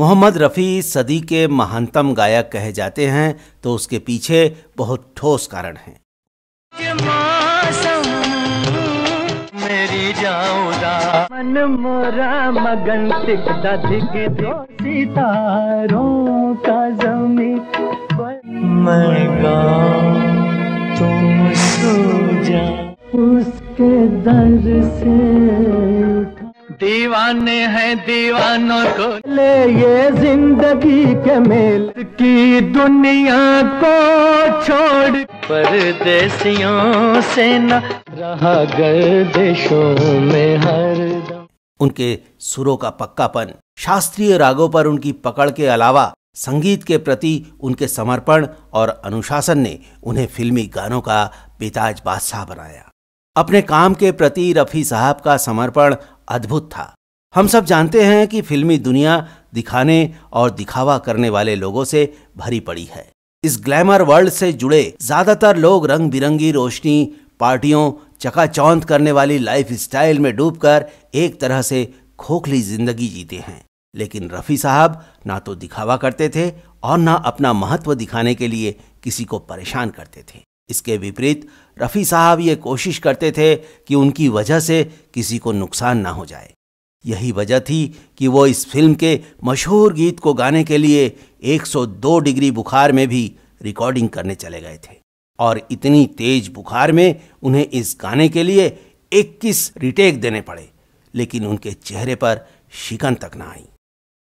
मोहम्मद रफ़ी सदी के महानतम गायक कहे जाते हैं तो उसके पीछे बहुत ठोस कारण हैं मन मोरा मगन सितारों का जमी मैं तुम सो जा उसके दर से दीवाने हैं दीवानों को ले ये जिंदगी के मेल की दुनिया को छोड़ परदेसियों से न रहा गर्देशों में हर उनके सुरों का पक्कापन शास्त्रीय रागों पर उनकी पकड़ के अलावा संगीत के प्रति उनके समर्पण और अनुशासन ने उन्हें फिल्मी गानों का बेताज बादशाह बनाया अपने काम के प्रति रफ़ी साहब का समर्पण अद्भुत था हम सब जानते हैं कि फिल्मी दुनिया दिखाने और दिखावा करने वाले लोगों से भरी पड़ी है इस ग्लैमर वर्ल्ड से जुड़े ज़्यादातर लोग रंग बिरंगी रोशनी पार्टियों चकाचौंध करने वाली लाइफ स्टाइल में डूबकर एक तरह से खोखली जिंदगी जीते हैं लेकिन रफ़ी साहब ना तो दिखावा करते थे और ना अपना महत्व दिखाने के लिए किसी को परेशान करते थे इसके विपरीत रफ़ी साहब ये कोशिश करते थे कि उनकी वजह से किसी को नुकसान ना हो जाए यही वजह थी कि वो इस फिल्म के मशहूर गीत को गाने के लिए 102 डिग्री बुखार में भी रिकॉर्डिंग करने चले गए थे और इतनी तेज बुखार में उन्हें इस गाने के लिए 21 रिटेक देने पड़े लेकिन उनके चेहरे पर शिकन तक ना आई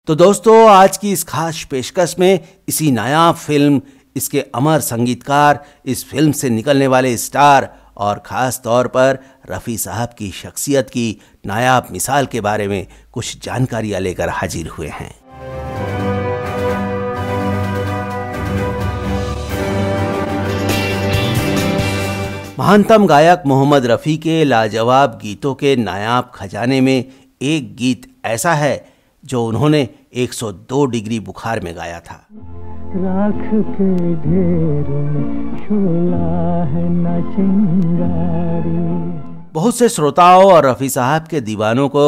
तो दोस्तों आज की इस खास पेशकश में इसी नया फिल्म इसके अमर संगीतकार इस फिल्म से निकलने वाले स्टार और ख़ास तौर पर रफ़ी साहब की शख्सियत की नायाब मिसाल के बारे में कुछ जानकारियाँ लेकर हाजिर हुए हैं महानतम गायक मोहम्मद रफ़ी के लाजवाब गीतों के नायाब खजाने में एक गीत ऐसा है जो उन्होंने 102 डिग्री बुखार में गाया था राख के ढेर छोला है न चिंगारी बहुत से श्रोताओं और रफ़ी साहब के दीवानों को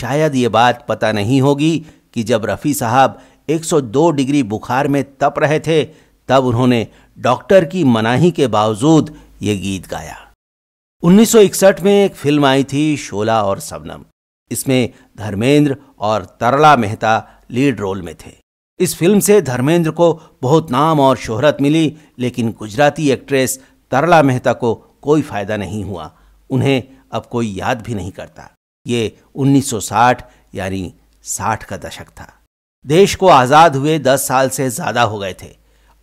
शायद ये बात पता नहीं होगी कि जब रफ़ी साहब 102 डिग्री बुखार में तप रहे थे तब उन्होंने डॉक्टर की मनाही के बावजूद ये गीत गाया 1961 में एक फिल्म आई थी शोला और सबनम इसमें धर्मेंद्र और तरला मेहता लीड रोल में थे इस फिल्म से धर्मेंद्र को बहुत नाम और शोहरत मिली लेकिन गुजराती एक्ट्रेस तरला मेहता को कोई फायदा नहीं हुआ उन्हें अब कोई याद भी नहीं करता ये 1960 यानी 60 का दशक था देश को आज़ाद हुए 10 साल से ज़्यादा हो गए थे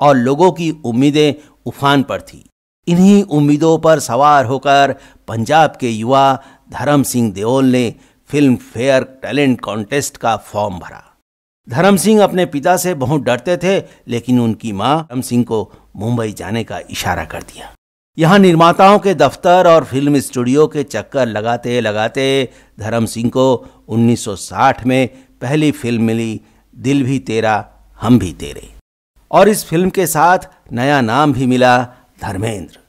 और लोगों की उम्मीदें उफान पर थी इन्हीं उम्मीदों पर सवार होकर पंजाब के युवा धर्म सिंह देओल ने फिल्म फेयर टैलेंट कॉन्टेस्ट का फॉर्म भरा धर्म सिंह अपने पिता से बहुत डरते थे लेकिन उनकी माँ धर्म सिंह को मुंबई जाने का इशारा कर दिया यहाँ निर्माताओं के दफ्तर और फिल्म स्टूडियो के चक्कर लगाते लगाते धर्म सिंह को 1960 में पहली फिल्म मिली दिल भी तेरा हम भी तेरे और इस फिल्म के साथ नया नाम भी मिला धर्मेंद्र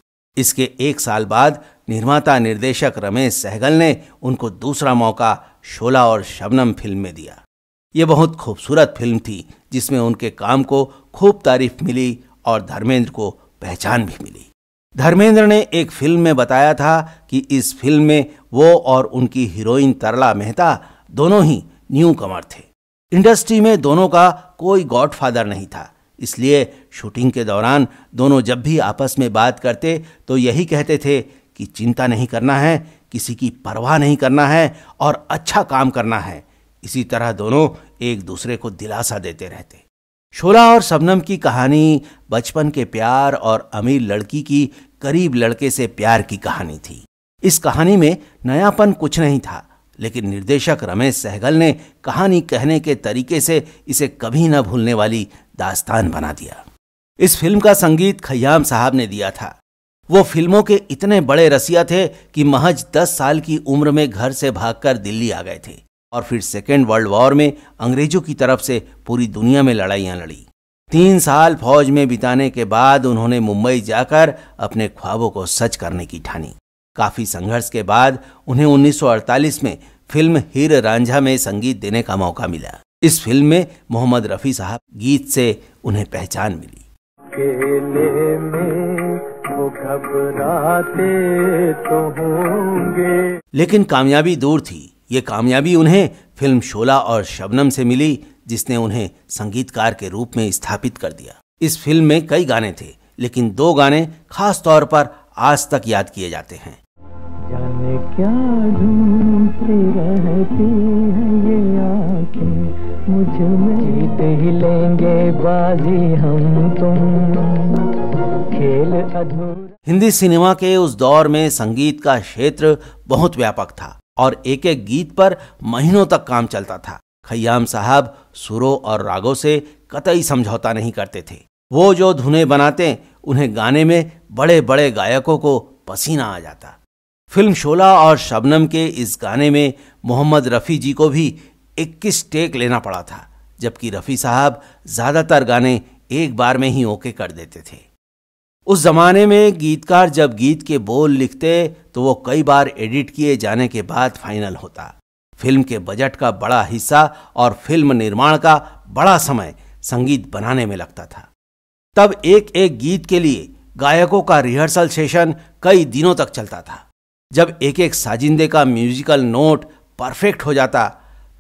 इसके एक साल बाद निर्माता निर्देशक रमेश सहगल ने उनको दूसरा मौका शोला और शबनम फिल्म में दिया ये बहुत खूबसूरत फिल्म थी जिसमें उनके काम को खूब तारीफ मिली और धर्मेंद्र को पहचान भी मिली धर्मेंद्र ने एक फिल्म में बताया था कि इस फिल्म में वो और उनकी हीरोइन तरला मेहता दोनों ही न्यू कमर थे इंडस्ट्री में दोनों का कोई गॉडफादर नहीं था इसलिए शूटिंग के दौरान दोनों जब भी आपस में बात करते तो यही कहते थे कि चिंता नहीं करना है किसी की परवाह नहीं करना है और अच्छा काम करना है इसी तरह दोनों एक दूसरे को दिलासा देते रहते शोला और सबनम की कहानी बचपन के प्यार और अमीर लड़की की करीब लड़के से प्यार की कहानी थी इस कहानी में नयापन कुछ नहीं था लेकिन निर्देशक रमेश सहगल ने कहानी कहने के तरीके से इसे कभी न भूलने वाली दास्तान बना दिया इस फिल्म का संगीत खयाम साहब ने दिया था वो फिल्मों के इतने बड़े रसिया थे कि महज दस साल की उम्र में घर से भागकर दिल्ली आ गए थे और फिर सेकेंड वर्ल्ड वॉर में अंग्रेजों की तरफ से पूरी दुनिया में लड़ाइयाँ लड़ी तीन साल फौज में बिताने के बाद उन्होंने मुंबई जाकर अपने ख्वाबों को सच करने की ठानी काफ़ी संघर्ष के बाद उन्हें 1948 में फिल्म हीर रांझा में संगीत देने का मौका मिला इस फिल्म में मोहम्मद रफ़ी साहब गीत से उन्हें पहचान मिली में वो घबराते तो होंगे लेकिन कामयाबी दूर थी ये कामयाबी उन्हें फिल्म शोला और शबनम से मिली जिसने उन्हें संगीतकार के रूप में स्थापित कर दिया इस फिल्म में कई गाने थे लेकिन दो गाने खास तौर पर आज तक याद किए जाते हैं जाने क्या जीत ही लेंगे बाजी हम तुम खेल अधूरा हिंदी सिनेमा के उस दौर में संगीत का क्षेत्र बहुत व्यापक था और एक एक गीत पर महीनों तक काम चलता था खयाम साहब सुरों और रागों से कतई समझौता नहीं करते थे वो जो धुने बनाते उन्हें गाने में बड़े बड़े गायकों को पसीना आ जाता फिल्म शोला और शबनम के इस गाने में मोहम्मद रफ़ी जी को भी 21 टेक लेना पड़ा था जबकि रफ़ी साहब ज़्यादातर गाने एक बार में ही ओके कर देते थे उस जमाने में गीतकार जब गीत के बोल लिखते तो वो कई बार एडिट किए जाने के बाद फाइनल होता फिल्म के बजट का बड़ा हिस्सा और फिल्म निर्माण का बड़ा समय संगीत बनाने में लगता था तब एक एक गीत के लिए गायकों का रिहर्सल सेशन कई दिनों तक चलता था जब एक एक साजिंदे का म्यूजिकल नोट परफेक्ट हो जाता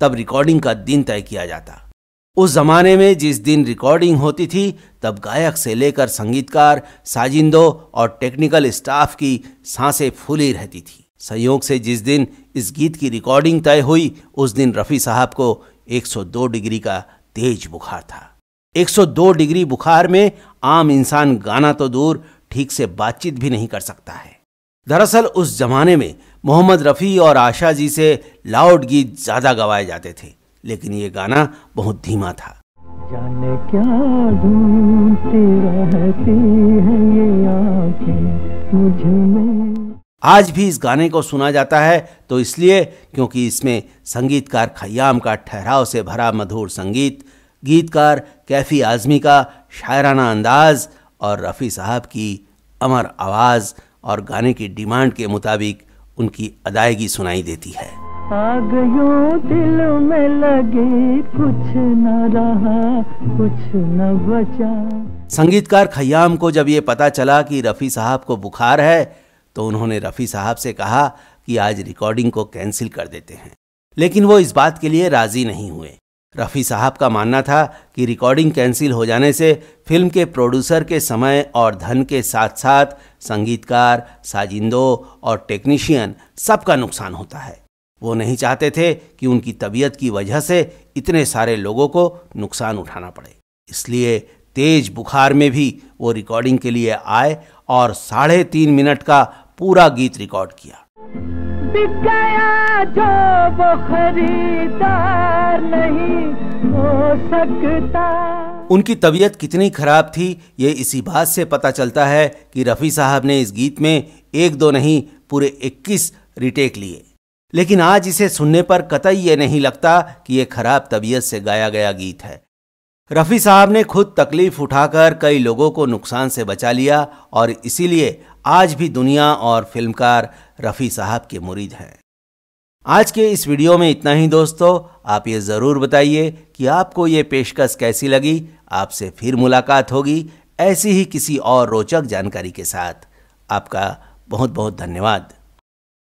तब रिकॉर्डिंग का दिन तय किया जाता उस जमाने में जिस दिन रिकॉर्डिंग होती थी तब गायक से लेकर संगीतकार साजिंदो और टेक्निकल स्टाफ की सांसें फूली रहती थी संयोग से जिस दिन इस गीत की रिकॉर्डिंग तय हुई उस दिन रफ़ी साहब को 102 डिग्री का तेज बुखार था 102 डिग्री बुखार में आम इंसान गाना तो दूर ठीक से बातचीत भी नहीं कर सकता है दरअसल उस जमाने में मोहम्मद रफ़ी और आशा जी से लाउड गीत ज़्यादा गवाए जाते थे लेकिन ये गाना बहुत धीमा था जाने क्या ढूंढती रहती है ये आज भी इस गाने को सुना जाता है तो इसलिए क्योंकि इसमें संगीतकार खयाम का ठहराव से भरा मधुर संगीत गीतकार कैफी आज़मी का शायराना अंदाज और रफ़ी साहब की अमर आवाज़ और गाने की डिमांड के मुताबिक उनकी अदायगी सुनाई देती है आ गयो दिल में लगे कुछ न रहा कुछ न बचा संगीतकार खयाम को जब ये पता चला कि रफ़ी साहब को बुखार है तो उन्होंने रफ़ी साहब से कहा कि आज रिकॉर्डिंग को कैंसिल कर देते हैं लेकिन वो इस बात के लिए राज़ी नहीं हुए रफ़ी साहब का मानना था कि रिकॉर्डिंग कैंसिल हो जाने से फिल्म के प्रोड्यूसर के समय और धन के साथ साथ संगीतकार साजिंदो और टेक्नीशियन सबका नुकसान होता है वो नहीं चाहते थे कि उनकी तबीयत की वजह से इतने सारे लोगों को नुकसान उठाना पड़े इसलिए तेज बुखार में भी वो रिकॉर्डिंग के लिए आए और साढ़े तीन मिनट का पूरा गीत रिकॉर्ड किया गया जो वो खरीदार नहीं हो सकता उनकी तबीयत कितनी खराब थी ये इसी बात से पता चलता है कि रफ़ी साहब ने इस गीत में एक दो नहीं पूरे 21 रिटेक लिए लेकिन आज इसे सुनने पर कतई ये नहीं लगता कि यह खराब तबीयत से गाया गया गीत है रफ़ी साहब ने खुद तकलीफ उठाकर कई लोगों को नुकसान से बचा लिया और इसीलिए आज भी दुनिया और फिल्मकार रफ़ी साहब के मुरीद हैं आज के इस वीडियो में इतना ही दोस्तों आप ये ज़रूर बताइए कि आपको ये पेशकश कैसी लगी आपसे फिर मुलाकात होगी ऐसी ही किसी और रोचक जानकारी के साथ आपका बहुत बहुत धन्यवाद